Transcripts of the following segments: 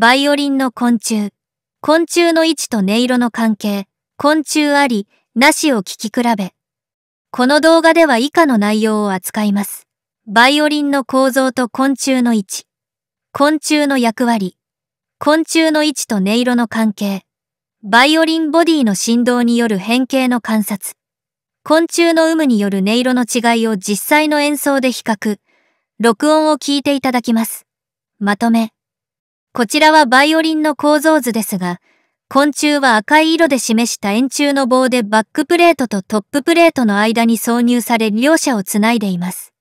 バイオリンの昆虫。昆虫の位置と音色の関係。昆虫あり、なしを聞き比べ。この動画では以下の内容を扱います。バイオリンの構造と昆虫の位置。昆虫の役割。昆虫の位置と音色の関係。バイオリンボディの振動による変形の観察。昆虫の有無による音色の違いを実際の演奏で比較。録音を聞いていただきます。まとめ。こちらはバイオリンの構造図ですが、昆虫は赤い色で示した円柱の棒でバックプレートとトッププレートの間に挿入され両者をつないでいます。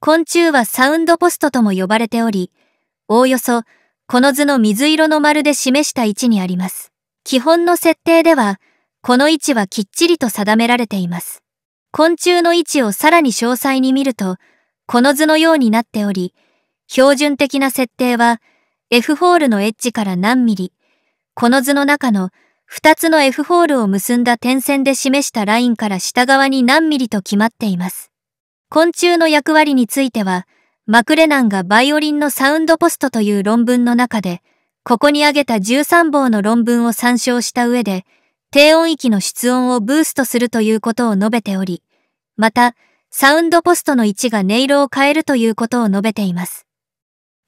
昆虫はサウンドポストとも呼ばれており、おおよそ、この図の水色の丸で示した位置にあります。基本の設定では、この位置はきっちりと定められています。昆虫の位置をさらに詳細に見ると、この図のようになっており、標準的な設定は、F ホールのエッジから何ミリ、この図の中の2つの F ホールを結んだ点線で示したラインから下側に何ミリと決まっています。昆虫の役割については、マクレナンがバイオリンのサウンドポストという論文の中で、ここに挙げた13棒の論文を参照した上で、低音域の出音をブーストするということを述べており、また、サウンドポストの位置が音色を変えるということを述べています。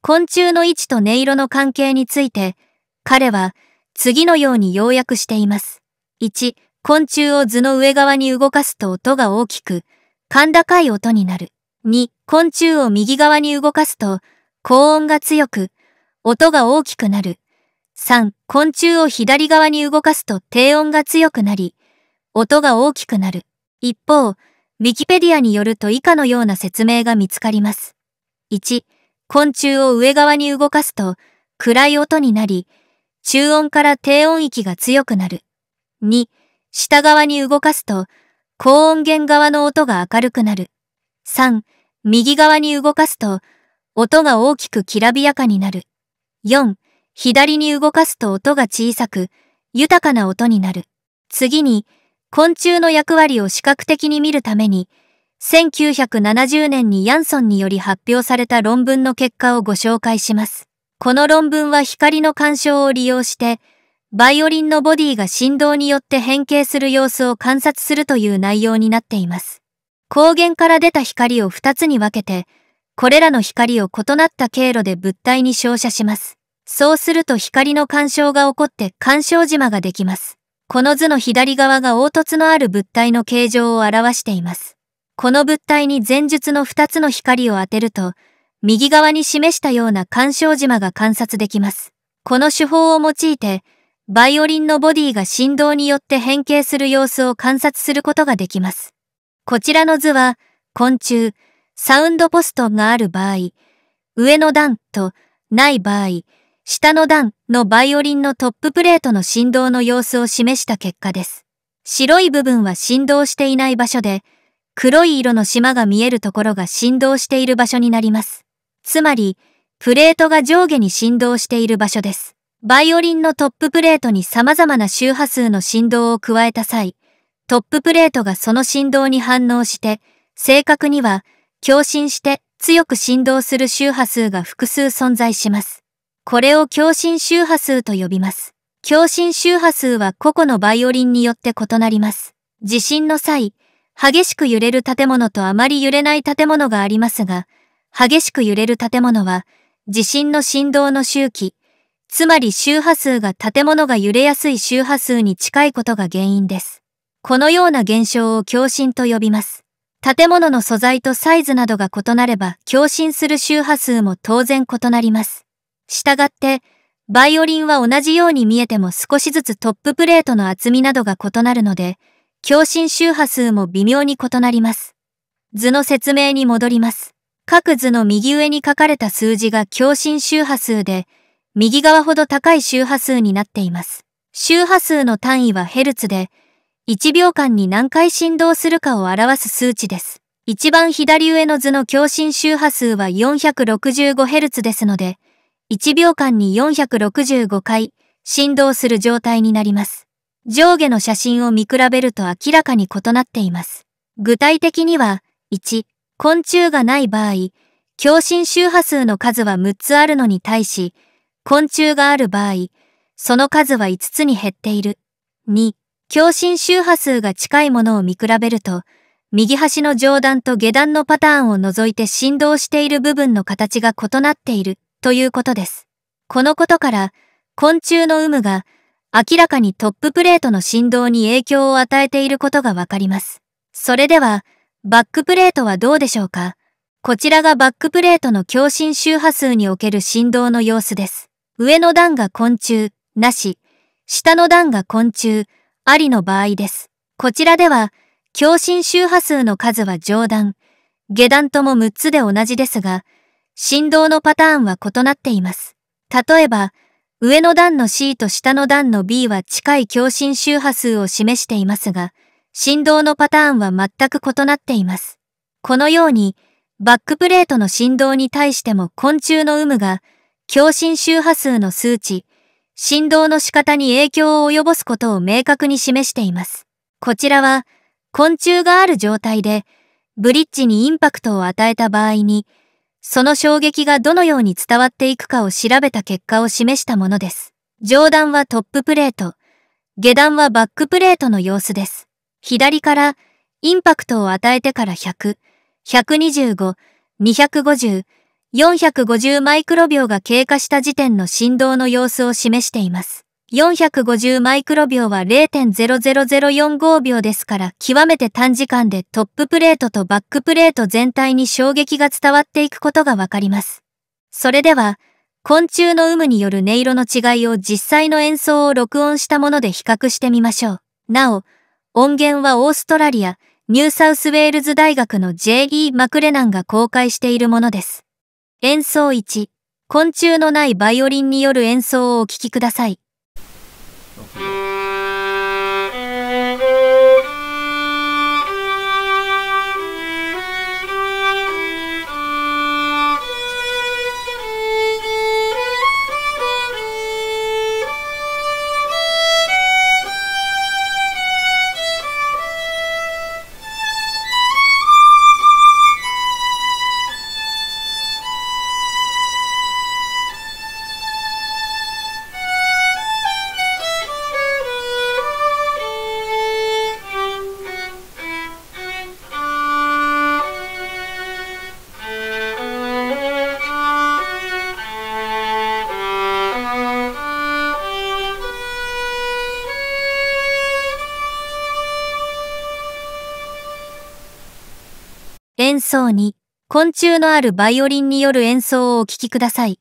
昆虫の位置と音色の関係について、彼は次のように要約しています。1、昆虫を図の上側に動かすと音が大きく、感高い音になる。2、昆虫を右側に動かすと、高音が強く、音が大きくなる。3、昆虫を左側に動かすと低音が強くなり、音が大きくなる。一方、ウィキペディアによると以下のような説明が見つかります。1、昆虫を上側に動かすと暗い音になり、中音から低音域が強くなる。2、下側に動かすと高音源側の音が明るくなる。3、右側に動かすと音が大きくきらびやかになる。4、左に動かすと音が小さく豊かな音になる。次に、昆虫の役割を視覚的に見るために、1970年にヤンソンにより発表された論文の結果をご紹介します。この論文は光の干渉を利用して、バイオリンのボディが振動によって変形する様子を観察するという内容になっています。光源から出た光を2つに分けて、これらの光を異なった経路で物体に照射します。そうすると光の干渉が起こって干渉島ができます。この図の左側が凹凸のある物体の形状を表しています。この物体に前述の2つの光を当てると、右側に示したような干渉島が観察できます。この手法を用いて、バイオリンのボディが振動によって変形する様子を観察することができます。こちらの図は、昆虫、サウンドポストがある場合、上の段とない場合、下の段のバイオリンのトッププレートの振動の様子を示した結果です。白い部分は振動していない場所で、黒い色の島が見えるところが振動している場所になります。つまり、プレートが上下に振動している場所です。バイオリンのトッププレートに様々な周波数の振動を加えた際、トッププレートがその振動に反応して、正確には、共振して強く振動する周波数が複数存在します。これを共振周波数と呼びます。共振周波数は個々のバイオリンによって異なります。地震の際、激しく揺れる建物とあまり揺れない建物がありますが、激しく揺れる建物は、地震の振動の周期、つまり周波数が建物が揺れやすい周波数に近いことが原因です。このような現象を共振と呼びます。建物の素材とサイズなどが異なれば共振する周波数も当然異なります。したがって、バイオリンは同じように見えても少しずつトッププレートの厚みなどが異なるので、共振周波数も微妙に異なります。図の説明に戻ります。各図の右上に書かれた数字が共振周波数で、右側ほど高い周波数になっています。周波数の単位はヘルツで、1秒間に何回振動するかを表す数値です。一番左上の図の共振周波数は 465Hz ですので、1秒間に465回振動する状態になります。上下の写真を見比べると明らかに異なっています。具体的には、1、昆虫がない場合、共振周波数の数は6つあるのに対し、昆虫がある場合、その数は5つに減っている。2、共振周波数が近いものを見比べると、右端の上段と下段のパターンを除いて振動している部分の形が異なっているということです。このことから、昆虫の有無が明らかにトッププレートの振動に影響を与えていることがわかります。それでは、バックプレートはどうでしょうかこちらがバックプレートの共振周波数における振動の様子です。上の段が昆虫、なし、下の段が昆虫、ありの場合です。こちらでは、共振周波数の数は上段、下段とも6つで同じですが、振動のパターンは異なっています。例えば、上の段の C と下の段の B は近い共振周波数を示していますが、振動のパターンは全く異なっています。このように、バックプレートの振動に対しても昆虫の有無が、共振周波数の数値、振動の仕方に影響を及ぼすことを明確に示しています。こちらは、昆虫がある状態で、ブリッジにインパクトを与えた場合に、その衝撃がどのように伝わっていくかを調べた結果を示したものです。上段はトッププレート、下段はバックプレートの様子です。左からインパクトを与えてから100、125、250、450マイクロ秒が経過した時点の振動の様子を示しています。450マイクロ秒は0.00045秒ですから極めて短時間でトッププレートとバックプレート全体に衝撃が伝わっていくことがわかります。それでは、昆虫の有無による音色の違いを実際の演奏を録音したもので比較してみましょう。なお、音源はオーストラリア、ニューサウスウェールズ大学の J.E. マクレナンが公開しているものです。演奏1、昆虫のないバイオリンによる演奏をお聴きください。そに、昆虫のあるバイオリンによる演奏をお聴きください。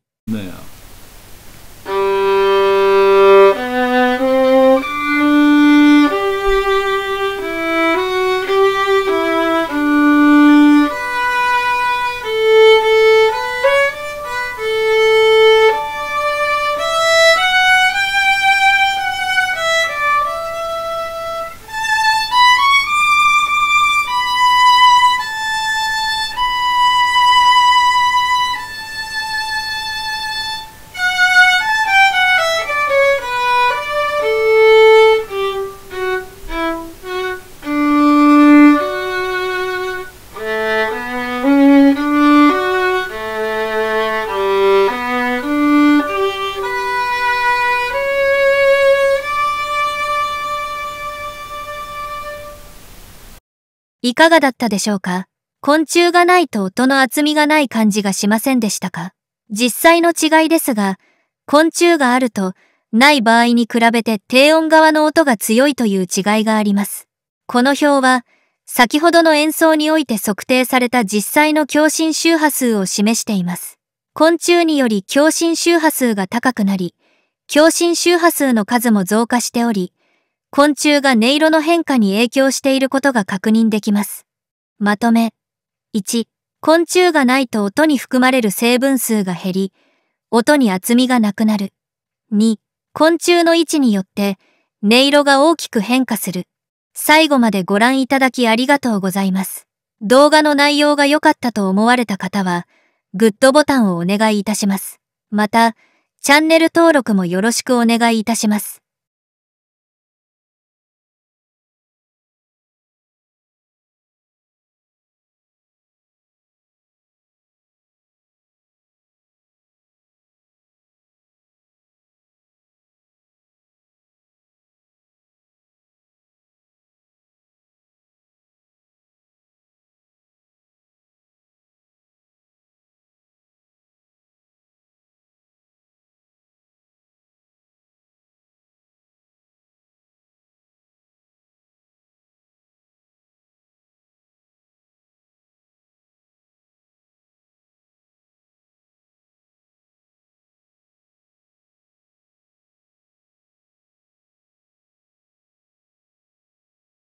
かがだったでしょうか昆虫がないと音の厚みがない感じがしませんでしたか実際の違いですが、昆虫があると、ない場合に比べて低音側の音が強いという違いがあります。この表は、先ほどの演奏において測定された実際の共振周波数を示しています。昆虫により共振周波数が高くなり、共振周波数の数も増加しており、昆虫が音色の変化に影響していることが確認できます。まとめ。1、昆虫がないと音に含まれる成分数が減り、音に厚みがなくなる。2、昆虫の位置によって音色が大きく変化する。最後までご覧いただきありがとうございます。動画の内容が良かったと思われた方は、グッドボタンをお願いいたします。また、チャンネル登録もよろしくお願いいたします。